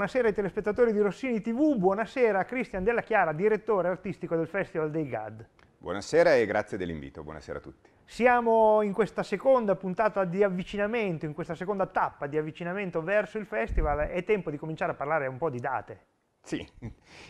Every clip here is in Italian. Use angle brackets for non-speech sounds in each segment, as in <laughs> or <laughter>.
buonasera ai telespettatori di Rossini TV, buonasera a Cristian Della Chiara, direttore artistico del Festival dei GAD. Buonasera e grazie dell'invito, buonasera a tutti. Siamo in questa seconda puntata di avvicinamento, in questa seconda tappa di avvicinamento verso il festival, è tempo di cominciare a parlare un po' di date. Sì,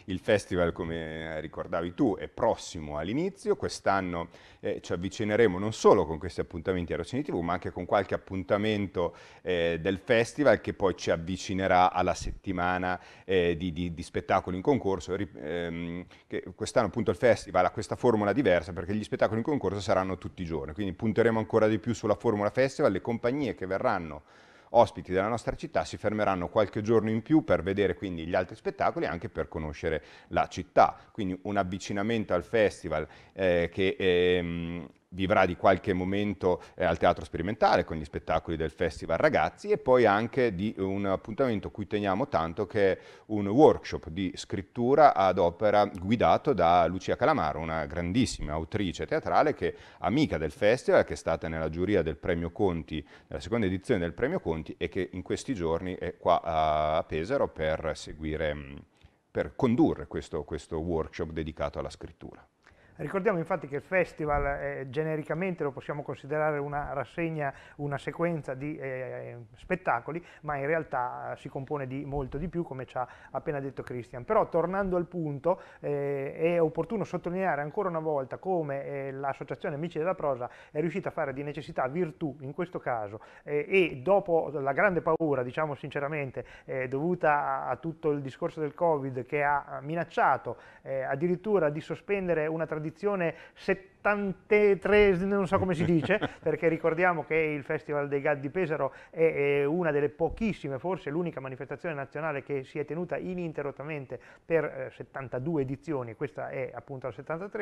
il festival, come ricordavi tu, è prossimo all'inizio. Quest'anno eh, ci avvicineremo non solo con questi appuntamenti a Rocini TV, ma anche con qualche appuntamento eh, del festival che poi ci avvicinerà alla settimana eh, di, di, di, spettacoli in concorso. Ehm, quest'anno appunto il festival ha questa formula diversa perché gli spettacoli in concorso saranno tutti i giorni, quindi punteremo ancora di più sulla formula festival, le compagnie che verranno ospiti della nostra città si fermeranno qualche giorno in più per vedere quindi gli altri spettacoli e anche per conoscere la città. Quindi un avvicinamento al festival eh, che ehm, vivrà di qualche momento eh, al Teatro Sperimentale con gli spettacoli del Festival Ragazzi e poi anche di un appuntamento a cui teniamo tanto che è un workshop di scrittura ad opera guidato da Lucia Calamaro, una grandissima autrice teatrale che è amica del festival, che è stata nella giuria del Premio Conti, nella seconda edizione del Premio Conti e che in questi giorni è qua a Pesaro per seguire per condurre questo, questo workshop dedicato alla scrittura. Ricordiamo infatti che il festival eh, genericamente lo possiamo considerare una rassegna, una sequenza di eh, eh spettacoli, ma in realtà eh, si compone di molto di più, come ci ha appena detto Christian. Però tornando al punto, eh, è opportuno sottolineare ancora una volta come eh, l'associazione Amici della Prosa è riuscita a fare di necessità virtù in questo caso e dopo la grande paura, diciamo sinceramente, dovuta a, a, tutto il discorso del Covid che ha minacciato addirittura di sospendere una tradizione tradizione 70 73, non so come si dice, <laughs> perché ricordiamo che il Festival dei GAD di Pesaro è, è una delle pochissime, forse l'unica manifestazione nazionale che si è tenuta ininterrottamente per 72 eh, edizioni, questa è appunto la 73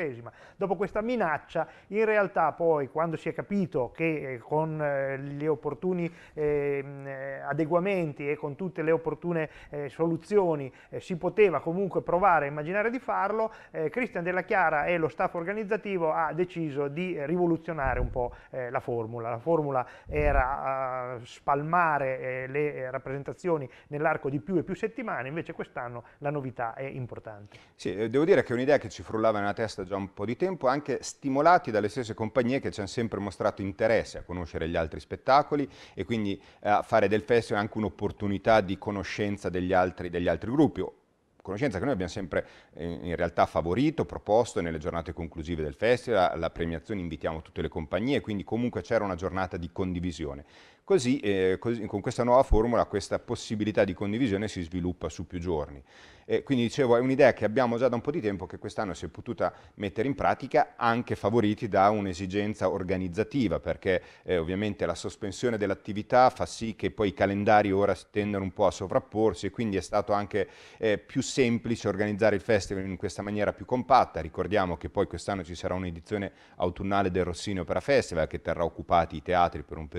Dopo questa minaccia, in realtà poi quando si è capito che eh, con eh, gli opportuni ehm, eh, adeguamenti e con tutte le opportune eh, soluzioni eh, si poteva comunque provare a immaginare di farlo, Cristian Della Chiara e lo staff organizzativo ha deciso di rivoluzionare un po' eh, la formula. La formula era eh, spalmare eh, le rappresentazioni nell'arco di più e più settimane, invece quest'anno la novità è importante. Sì, eh, devo dire che è un'idea che ci frullava nella testa già un po' di tempo, anche stimolati dalle stesse compagnie che ci hanno sempre mostrato interesse a conoscere gli altri spettacoli e quindi eh, a fare del festival anche un'opportunità di conoscenza degli altri, degli altri gruppi conoscenza che noi abbiamo sempre eh, in realtà favorito, proposto nelle giornate conclusive del festival, alla premiazione invitiamo tutte le compagnie, quindi comunque c'era una giornata di condivisione. Così, eh, così, con questa nuova formula questa possibilità di condivisione si sviluppa su più giorni. E quindi dicevo è un'idea che abbiamo già da un po' di tempo che quest'anno si è potuta mettere in pratica anche favoriti da un'esigenza organizzativa perché eh, ovviamente la sospensione dell'attività fa sì che poi i calendari ora tendano un po' a sovrapporsi e quindi è stato anche eh, più semplice organizzare il festival in questa maniera più compatta. Ricordiamo che poi quest'anno ci sarà un'edizione autunnale del Rossini Opera Festival che terrà occupati i teatri per un periodo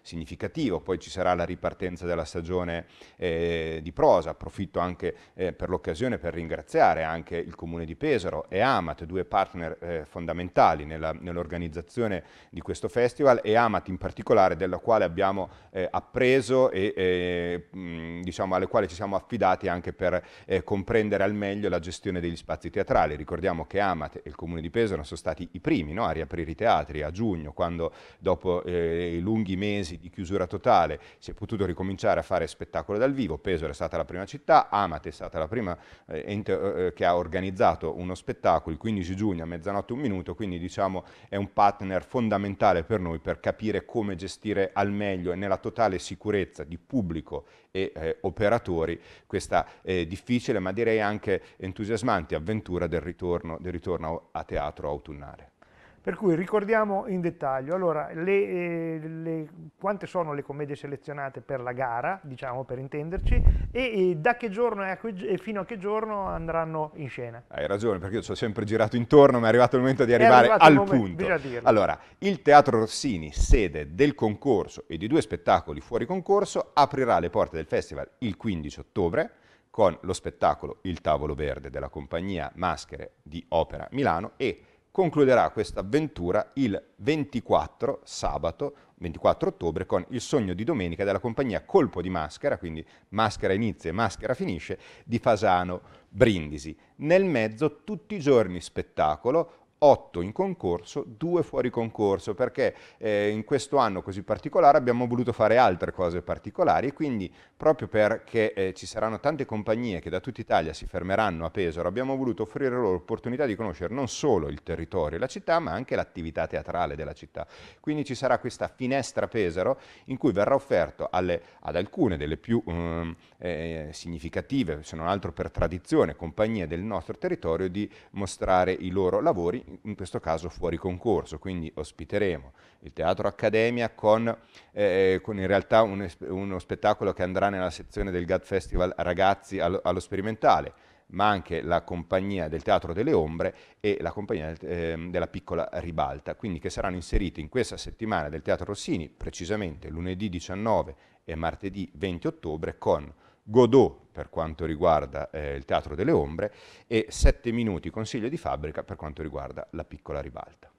significativo significativo, poi ci sarà la ripartenza della stagione eh, di prosa, approfitto anche eh, per l'occasione per ringraziare anche il Comune di Pesaro e Amat, due partner eh, fondamentali nell'organizzazione di questo festival e Amat in particolare della quale abbiamo eh, appreso e eh, mh, diciamo, alle quali ci siamo affidati anche per eh, comprendere al meglio la gestione degli spazi teatrali. Ricordiamo che Amat e il Comune di Pesaro sono stati i primi no, a riaprire i teatri a giugno, quando dopo i lunghi mesi di di chiusura totale si è potuto ricominciare a fare spettacolo dal vivo, Pesaro è stata la prima città, Amate è stata la prima eh, ente, eh, eh che ha organizzato uno spettacolo il 15 giugno a mezzanotte un minuto, quindi diciamo è un partner fondamentale per noi per capire come gestire al meglio e nella totale sicurezza di pubblico e eh, operatori questa eh, difficile ma direi anche entusiasmante avventura del ritorno, del ritorno a teatro autunnale. Per cui ricordiamo in dettaglio, allora, le, eh, le, quante sono le commedie selezionate per la gara, diciamo per intenderci, e, e da che giorno e, a que, e fino a che giorno andranno in scena. Hai ragione, perché io ci ho sempre girato intorno, ma è arrivato il momento di arrivare al momento, punto. Allora, il Teatro Rossini, sede del concorso e di due spettacoli fuori concorso, aprirà le porte del festival il 15 ottobre, con lo spettacolo Il Tavolo Verde della compagnia Maschere di Opera Milano e concluderà questa avventura il 24 sabato 24 ottobre con Il sogno di domenica della compagnia Colpo di Maschera, quindi Maschera inizia e Maschera finisce, di Fasano Brindisi. Nel mezzo tutti i giorni spettacolo, 8 in concorso, 2 fuori concorso, perché eh, in questo anno così particolare abbiamo voluto fare altre cose particolari, quindi proprio perché eh, ci saranno tante compagnie che da tutta Italia si fermeranno a Pesaro, abbiamo voluto offrire loro l'opportunità di conoscere non solo il territorio e la città, ma anche l'attività teatrale della città. Quindi ci sarà questa finestra Pesaro in cui verrà offerto alle, ad alcune delle più um, eh, significative, se non altro per tradizione, compagnie del nostro territorio di mostrare i loro lavori in questo caso fuori concorso, quindi ospiteremo il Teatro Accademia con, eh, eh con in realtà un, uno spettacolo che andrà nella sezione del GAD Festival Ragazzi allo, allo Sperimentale, ma anche la compagnia del Teatro delle Ombre e la compagnia eh, della Piccola Ribalta, quindi che saranno inseriti in questa settimana del Teatro Rossini, precisamente lunedì 19 e martedì 20 ottobre, con Godot per quanto riguarda eh, il Teatro delle Ombre e Sette minuti Consiglio di fabbrica per quanto riguarda la piccola ribalta.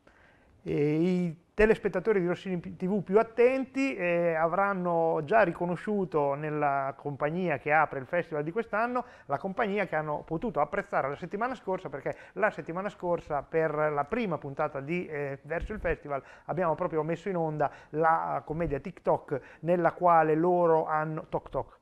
E I telespettatori di Rossini TV più attenti eh, avranno già riconosciuto nella compagnia che apre il festival di quest'anno la compagnia che hanno potuto apprezzare la settimana scorsa perché la settimana scorsa per la prima puntata di eh, Verso il Festival abbiamo proprio messo in onda la commedia TikTok nella quale loro hanno... Toc toc,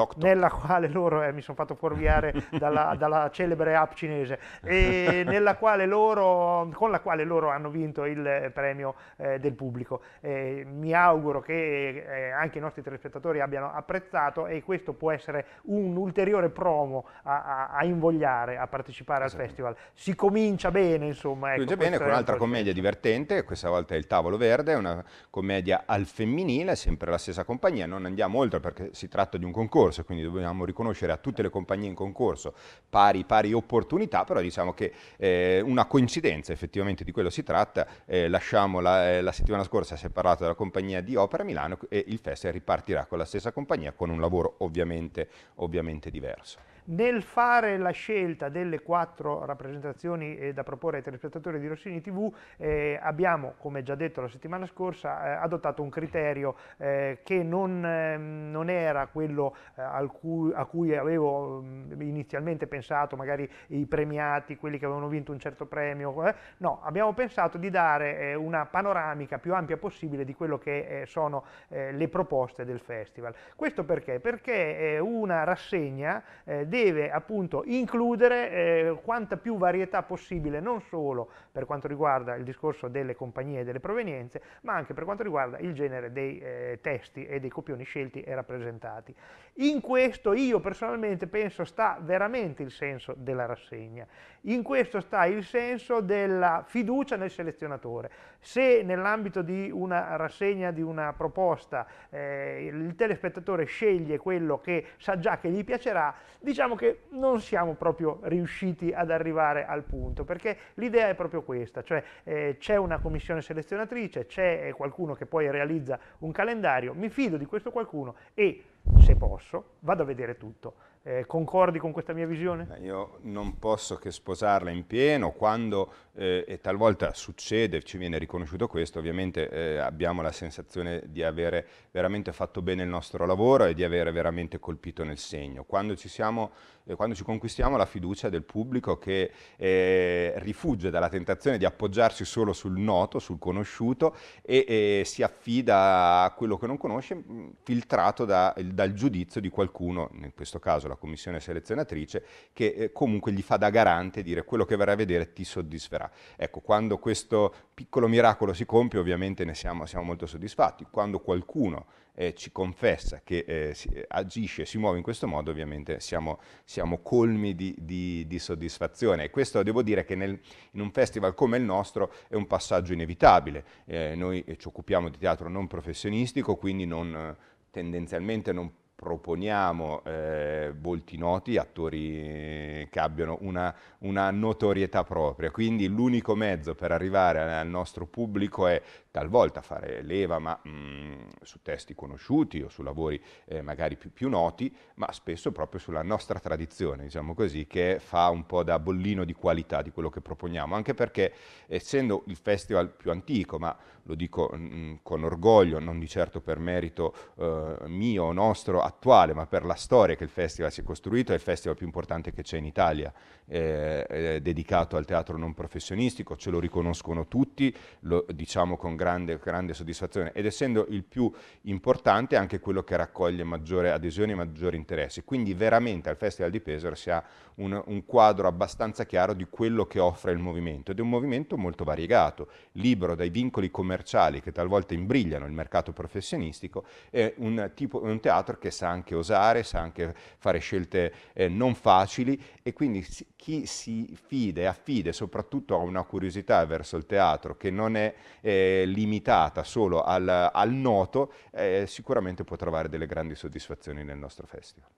Toc, toc. nella quale loro, eh, mi sono fatto fuorviare <laughs> dalla, dalla, celebre app cinese, e quale loro, con la quale loro hanno vinto il eh, premio eh, del pubblico. Eh, mi auguro che eh, anche i nostri telespettatori abbiano apprezzato e questo può essere un ulteriore promo a, a, a invogliare a partecipare esatto. al festival. Si comincia bene, insomma. Ecco, comincia bene con un'altra commedia divertente, questa volta è Il Tavolo Verde, una commedia al femminile, sempre la stessa compagnia, non andiamo oltre perché si tratta di un concorso concorso, quindi dobbiamo riconoscere a tutte le compagnie in concorso pari, pari opportunità, però diciamo che eh, una coincidenza effettivamente di quello si tratta, eh, lasciamo la, eh, la, settimana scorsa si è parlato della compagnia di Opera Milano e il festival ripartirà con la stessa compagnia con un lavoro ovviamente, ovviamente diverso nel fare la scelta delle quattro rappresentazioni eh, da proporre ai telespettatori di Rossini TV eh, abbiamo, come già detto la settimana scorsa, eh, adottato un criterio eh, che non, ehm, non, era quello eh, cui, a cui avevo mh, mm, inizialmente pensato, magari i premiati, quelli che avevano vinto un certo premio, eh. no, abbiamo pensato di dare una panoramica più ampia possibile di quello che sono le proposte del festival. Questo perché? Perché è una rassegna eh, deve appunto includere eh, quanta più varietà possibile, non solo per quanto riguarda il discorso delle compagnie e delle provenienze, ma anche per quanto riguarda il genere dei eh, testi e dei copioni scelti e rappresentati. In questo io personalmente penso sta veramente il senso della rassegna, in questo sta il senso della fiducia nel selezionatore. Se nell'ambito di una rassegna, di una proposta, eh, il telespettatore sceglie quello che sa già che gli piacerà, diciamo diciamo che non siamo proprio riusciti ad arrivare al punto, perché l'idea è proprio questa, cioè eh, c'è una commissione selezionatrice, c'è eh, qualcuno che poi realizza un calendario, mi fido di questo qualcuno e se posso, vado a vedere tutto. Eh, concordi con questa mia visione? Io non posso che sposarla in pieno, quando eh, e talvolta succede, ci viene riconosciuto questo, ovviamente eh, abbiamo la sensazione di avere veramente fatto bene il nostro lavoro e di avere veramente colpito nel segno. Quando ci, siamo, eh, quando ci conquistiamo la fiducia del pubblico che eh, rifugge dalla tentazione di appoggiarsi solo sul noto, sul conosciuto e, e si affida a quello che non conosce, filtrato dal dal giudizio di qualcuno, in questo caso la commissione selezionatrice, che eh, comunque gli fa da garante dire quello che verrà a vedere ti soddisferà. Ecco, quando questo piccolo miracolo si compie ovviamente ne siamo, siamo molto soddisfatti, quando qualcuno eh, ci confessa che eh, si, eh, agisce, si muove in questo modo ovviamente siamo, siamo colmi di, di, di, soddisfazione e questo devo dire che nel, in un festival come il nostro è un passaggio inevitabile, eh, noi eh, ci occupiamo di teatro non professionistico, quindi non tendenzialmente non proponiamo eh, volti noti, attori che abbiano una, una notorietà propria. Quindi l'unico mezzo per arrivare al nostro pubblico è talvolta fare leva ma, mh, mm, su testi conosciuti o su lavori eh, magari più, più, noti, ma spesso proprio sulla nostra tradizione, diciamo così, che fa un po' da bollino di qualità di quello che proponiamo, anche perché essendo il festival più antico, ma lo dico mh, mm, con orgoglio, non di certo per merito eh, mio o nostro attuale, ma per la storia che il festival si è costruito, è il festival più importante che c'è in Italia Italia eh, eh, dedicato al teatro non professionistico, ce lo riconoscono tutti, lo diciamo con grande, grande soddisfazione ed essendo il più importante anche quello che raccoglie maggiore adesione e maggiori interessi. Quindi veramente al Festival di Pesaro si ha un, un quadro abbastanza chiaro di quello che offre il movimento ed è un movimento molto variegato, libero dai vincoli commerciali che talvolta imbrigliano il mercato professionistico, è un, tipo, un teatro che sa anche osare, sa anche fare scelte eh, non facili e quindi chi si fide, affide soprattutto a una curiosità verso il teatro che non è eh, limitata solo al, al noto, eh, sicuramente può trovare delle grandi soddisfazioni nel nostro festival.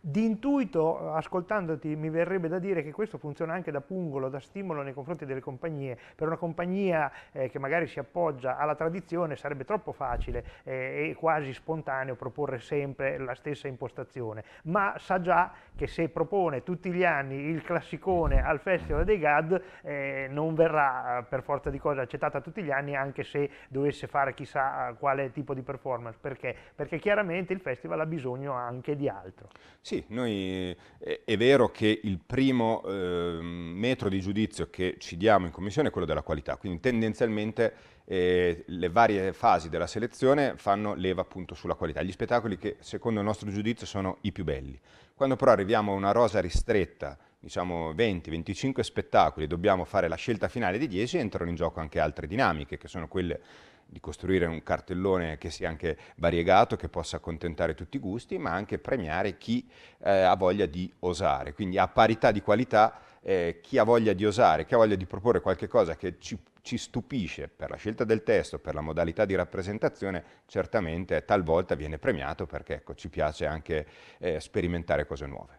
Di intuito, ascoltandoti, mi verrebbe da dire che questo funziona anche da pungolo, da stimolo nei confronti delle compagnie. Per una compagnia eh, che magari si appoggia alla tradizione sarebbe troppo facile eh, e quasi spontaneo proporre sempre la stessa impostazione, ma sa già che se propone tutti gli anni il classicone al Festival dei GAD eh, non verrà eh, per forza di cose accettata tutti gli anni anche se dovesse fare chissà eh, quale tipo di performance. Perché? Perché chiaramente il festival ha bisogno anche di altro. Sì, noi, è, è, vero che il primo eh, metro di giudizio che ci diamo in commissione è quello della qualità, quindi tendenzialmente eh, le varie fasi della selezione fanno leva appunto sulla qualità, gli spettacoli che secondo il nostro giudizio sono i più belli. Quando però arriviamo a una rosa ristretta, diciamo 20-25 spettacoli, dobbiamo fare la scelta finale di 10, entrano in gioco anche altre dinamiche che sono quelle di costruire un cartellone che sia anche variegato, che possa accontentare tutti i gusti, ma anche premiare chi eh, ha voglia di osare. Quindi a parità di qualità eh, chi ha voglia di osare, chi ha voglia di proporre qualcosa che ci, ci, stupisce per la scelta del testo, per la modalità di rappresentazione, certamente talvolta viene premiato perché ecco, ci piace anche eh, sperimentare cose nuove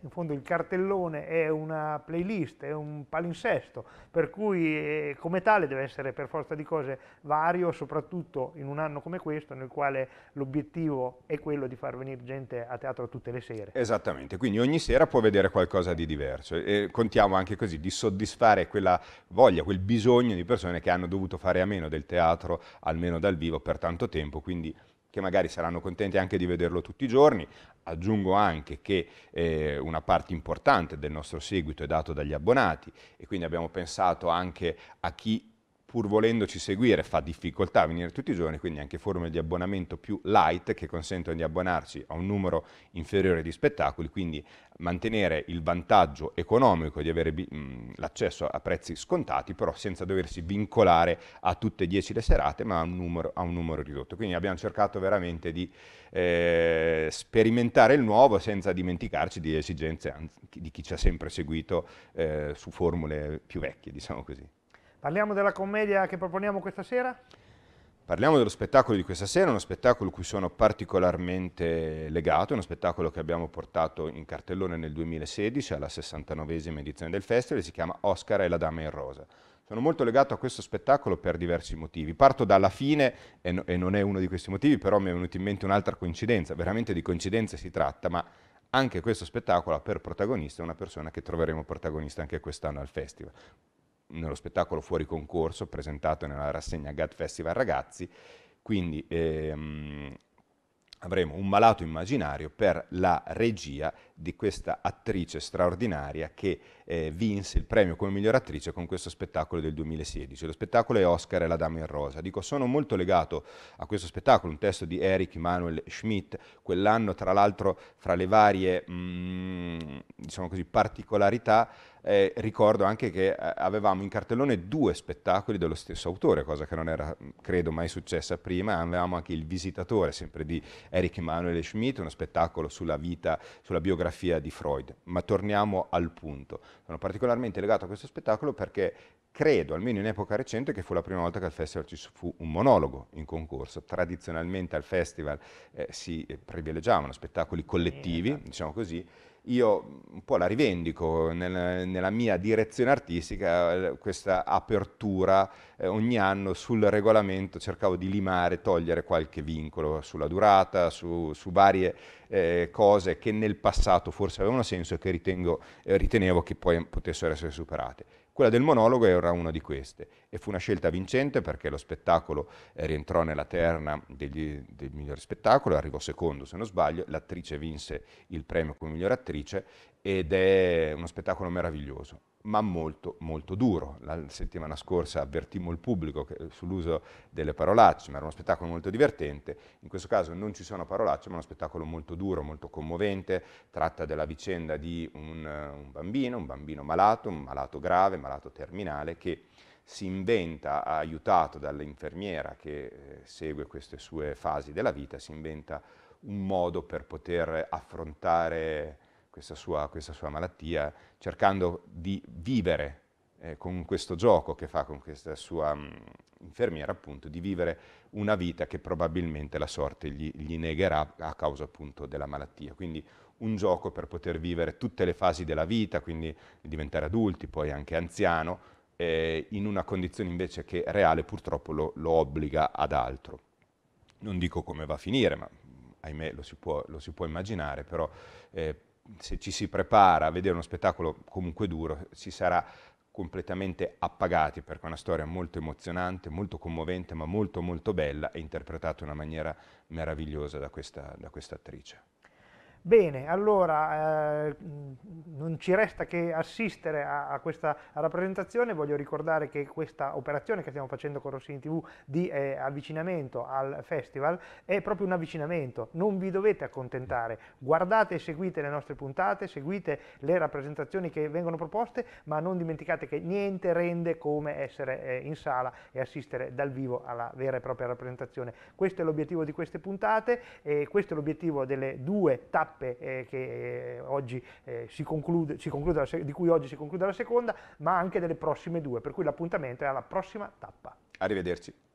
in fondo il cartellone è una playlist, è un palinsesto, per cui eh, come tale deve essere per forza di cose vario, soprattutto in un anno come questo nel quale l'obiettivo è quello di far venire gente a teatro tutte le sere. Esattamente, quindi ogni sera può vedere qualcosa di diverso e contiamo anche così di soddisfare quella voglia, quel bisogno di persone che hanno dovuto fare a meno del teatro, almeno dal vivo, per tanto tempo, quindi che magari saranno contenti anche di vederlo tutti i giorni. Aggiungo anche che eh, una parte importante del nostro seguito è dato dagli abbonati e quindi abbiamo pensato anche a chi pur volendoci seguire fa difficoltà a venire tutti i giorni, quindi anche forme di abbonamento più light che consentono di abbonarsi a un numero inferiore di spettacoli, quindi mantenere il vantaggio economico di avere mm, l'accesso a prezzi scontati, però senza doversi vincolare a tutte e dieci le serate, ma a un numero, a un numero ridotto. Quindi abbiamo cercato veramente di eh, sperimentare il nuovo senza dimenticarci delle esigenze di chi ci ha sempre seguito eh, su formule più vecchie, diciamo così. Parliamo della commedia che proponiamo questa sera? Parliamo dello spettacolo di questa sera, uno spettacolo cui sono particolarmente legato, uno spettacolo che abbiamo portato in cartellone nel 2016 alla 69esima edizione del festival, si chiama Oscar e la Dama in Rosa. Sono molto legato a questo spettacolo per diversi motivi. Parto dalla fine, e, no, e non è uno di questi motivi, però mi è venuta in mente un'altra coincidenza, veramente di coincidenze si tratta, ma anche questo spettacolo ha per protagonista una persona che troveremo protagonista anche quest'anno al festival nello spettacolo fuori concorso presentato nella rassegna GAT Festival Ragazzi, quindi ehm, avremo un malato immaginario per la regia di questa attrice straordinaria che eh, vinse il premio come miglior attrice con questo spettacolo del 2016. Lo spettacolo è Oscar e la Dama in Rosa. Dico, sono molto legato a questo spettacolo, un testo di Eric Manuel Schmidt, quell'anno tra l'altro fra le varie mh, mm, diciamo così, particolarità eh, ricordo anche che eh, avevamo in cartellone due spettacoli dello stesso autore, cosa che non era mm, credo mai successa prima, avevamo anche Il Visitatore, sempre di Eric Emanuele Schmidt, uno spettacolo sulla vita, sulla biografia biografia di Freud, ma torniamo al punto. Sono particolarmente legato a questo spettacolo perché credo, almeno in epoca recente, che fu la prima volta che al festival ci fu un monologo in concorso. Tradizionalmente al festival eh, si privilegiavano spettacoli collettivi, esatto. diciamo così. Io un po' la rivendico nel, nella mia direzione artistica, eh, questa apertura eh, ogni anno sul regolamento, cercavo di limare, togliere qualche vincolo sulla durata, su, su varie eh, cose che nel passato forse avevano senso e che ritengo, eh, ritenevo che poi potessero essere superate quella del monologo era una di queste e fu una scelta vincente perché lo spettacolo eh, rientrò nella terna degli, del migliore spettacolo, arrivò secondo se non sbaglio, l'attrice vinse il premio come miglior attrice ed è uno spettacolo meraviglioso ma molto, molto duro. La settimana scorsa avvertimmo il pubblico sull'uso delle parolacce, ma era uno spettacolo molto divertente. In questo caso non ci sono parolacce, ma uno spettacolo molto duro, molto commovente. Tratta della vicenda di un, un bambino, un bambino malato, un malato grave, malato terminale, che si inventa, aiutato dall'infermiera che eh, segue queste sue fasi della vita, si inventa un modo per poter affrontare questa sua, questa sua malattia, cercando di vivere eh, con questo gioco che fa con questa sua mh, mm, infermiera, appunto, di vivere una vita che probabilmente la sorte gli, gli, negherà a causa appunto della malattia. Quindi un gioco per poter vivere tutte le fasi della vita, quindi diventare adulti, poi anche anziano, eh, in una condizione invece che reale purtroppo lo, lo, obbliga ad altro. Non dico come va a finire, ma mm, ahimè lo si può, lo si può immaginare, però eh, se ci si prepara a vedere uno spettacolo comunque duro, si sarà completamente appagati perché è una storia molto emozionante, molto commovente, ma molto molto bella e interpretata in una maniera meravigliosa da questa, da questa attrice. Bene, allora eh, non ci resta che assistere a, a, questa rappresentazione, voglio ricordare che questa operazione che stiamo facendo con Rossini TV di eh, avvicinamento al festival è proprio un avvicinamento, non vi dovete accontentare, guardate e seguite le nostre puntate, seguite le rappresentazioni che vengono proposte, ma non dimenticate che niente rende come essere eh, in sala e assistere dal vivo alla vera e propria rappresentazione. Questo è l'obiettivo di queste puntate e questo è l'obiettivo delle due tappe tappe eh, eh, eh conclude, la, di cui oggi si conclude la seconda, ma anche delle prossime due, per cui l'appuntamento è alla prossima tappa. Arrivederci.